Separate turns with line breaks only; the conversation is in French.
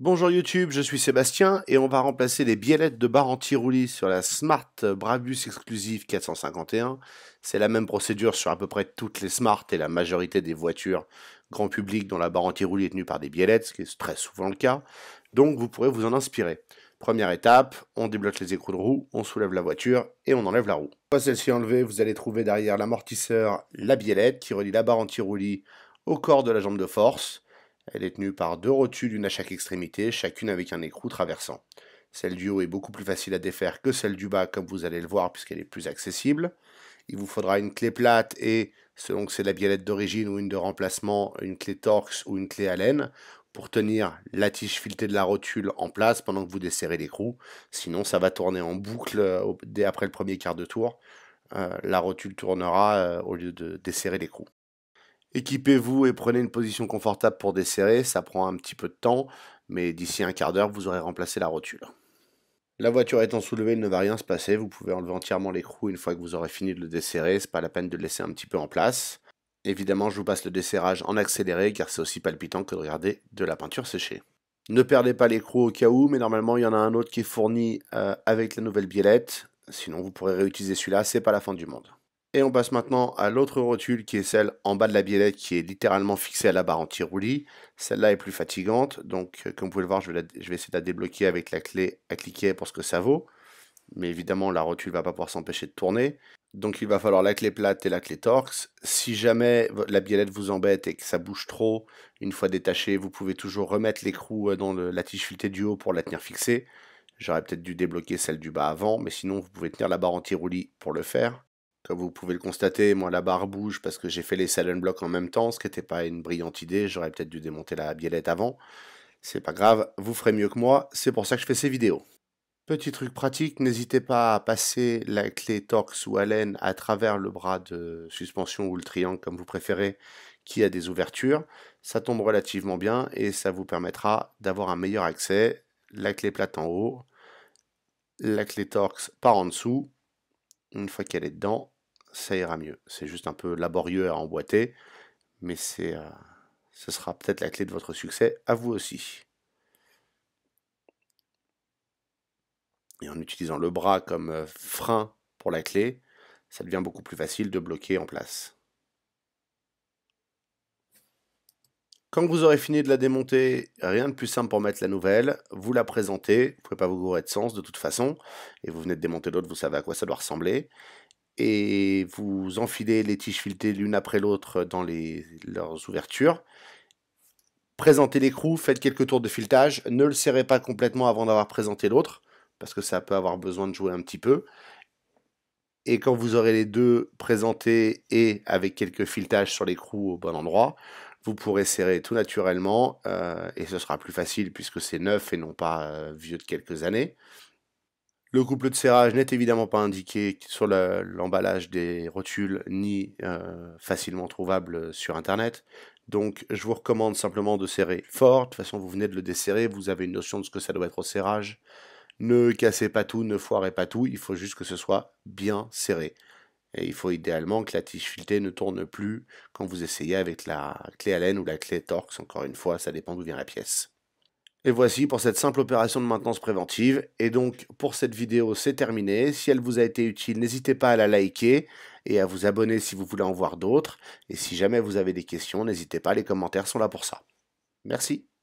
Bonjour YouTube, je suis Sébastien et on va remplacer les biellettes de barre anti-roulis sur la Smart Brabus Exclusive 451. C'est la même procédure sur à peu près toutes les Smart et la majorité des voitures grand public dont la barre anti-roulis est tenue par des biellettes, ce qui est très souvent le cas. Donc vous pourrez vous en inspirer. Première étape, on débloque les écrous de roue, on soulève la voiture et on enlève la roue. fois celle-ci enlevée, vous allez trouver derrière l'amortisseur la biellette qui relie la barre anti-roulis au corps de la jambe de force. Elle est tenue par deux rotules, une à chaque extrémité, chacune avec un écrou traversant. Celle du haut est beaucoup plus facile à défaire que celle du bas, comme vous allez le voir, puisqu'elle est plus accessible. Il vous faudra une clé plate et, selon que c'est la biellette d'origine ou une de remplacement, une clé Torx ou une clé Allen, pour tenir la tige filetée de la rotule en place pendant que vous desserrez l'écrou. Sinon, ça va tourner en boucle euh, dès après le premier quart de tour. Euh, la rotule tournera euh, au lieu de desserrer l'écrou. Équipez-vous et prenez une position confortable pour desserrer, ça prend un petit peu de temps, mais d'ici un quart d'heure, vous aurez remplacé la rotule. La voiture étant soulevée, il ne va rien se passer, vous pouvez enlever entièrement l'écrou une fois que vous aurez fini de le desserrer, c'est pas la peine de le laisser un petit peu en place. Évidemment, je vous passe le desserrage en accéléré car c'est aussi palpitant que de regarder de la peinture séchée. Ne perdez pas l'écrou au cas où, mais normalement il y en a un autre qui est fourni euh, avec la nouvelle biellette, sinon vous pourrez réutiliser celui-là, c'est pas la fin du monde. Et on passe maintenant à l'autre rotule qui est celle en bas de la biellette qui est littéralement fixée à la barre anti-roulis. Celle-là est plus fatigante, donc euh, comme vous pouvez le voir, je vais, essayer de la débloquer avec la clé à cliquer pour ce que ça vaut. Mais évidemment, la rotule va pas pouvoir s'empêcher de tourner. Donc il va falloir la clé plate et la clé torx. Si jamais la biellette vous embête et que ça bouge trop, une fois détachée, vous pouvez toujours remettre l'écrou euh, dans la tige filetée du haut pour la tenir fixée. J'aurais peut-être dû débloquer celle du bas avant, mais sinon vous pouvez tenir la barre anti-roulis pour le faire. Comme vous pouvez le constater, moi la barre bouge parce que j'ai fait les salon blocs en même temps, ce qui n'était pas une brillante idée, j'aurais peut-être dû démonter la biellette avant. C'est pas grave, vous ferez mieux que moi, c'est pour ça que je fais ces vidéos. Petit truc pratique, n'hésitez pas à passer la clé Torx ou Allen à travers le bras de suspension ou le triangle comme vous préférez qui a des ouvertures. Ça tombe relativement bien et ça vous permettra d'avoir un meilleur accès. La clé plate en haut, la clé Torx par en dessous. Une fois qu'elle est dedans, ça ira mieux. C'est juste un peu laborieux à emboîter, mais c'est, euh, ce sera peut-être la clé de votre succès à vous aussi. Et en utilisant le bras comme euh, frein pour la clé, ça devient beaucoup plus facile de bloquer en place. Quand vous aurez fini de la démonter, rien de plus simple pour mettre la nouvelle, vous la présentez, vous ne pouvez pas vous gourer de sens de toute façon, et vous venez de démonter l'autre, vous savez à quoi ça doit ressembler, et vous enfilez les tiges filetées l'une après l'autre euh, dans leurs ouvertures. Présentez l'écrou, faites quelques tours de filetage, ne le serrez pas complètement avant d'avoir présenté l'autre, parce que ça peut avoir besoin de jouer un petit peu. Et quand vous aurez les deux présentés et avec quelques filetages sur l'écrou au bon endroit, vous pourrez serrer tout naturellement euh, et ce sera plus facile puisque c'est neuf et non pas euh, vieux de quelques années. Le couple de serrage n'est évidemment pas indiqué sur l'emballage des rotules ni euh, facilement trouvable sur Internet. Donc je vous recommande simplement de serrer fort. De toute façon, vous venez de le desserrer, vous avez une notion de ce que ça doit être au serrage. Ne cassez pas tout, ne foirez pas tout, il faut juste que ce soit bien serré. Et il faut idéalement que la tige filetée ne tourne plus quand vous essayez avec la clé Allen ou la clé Torx. Encore une fois, ça dépend d'où vient la pièce. Et voici pour cette simple opération de maintenance préventive. Et donc pour cette vidéo, c'est terminé. Si elle vous a été utile, n'hésitez pas à la liker et à vous abonner si vous voulez en voir d'autres. Et si jamais vous avez des questions, n'hésitez pas, les commentaires sont là pour ça. Merci.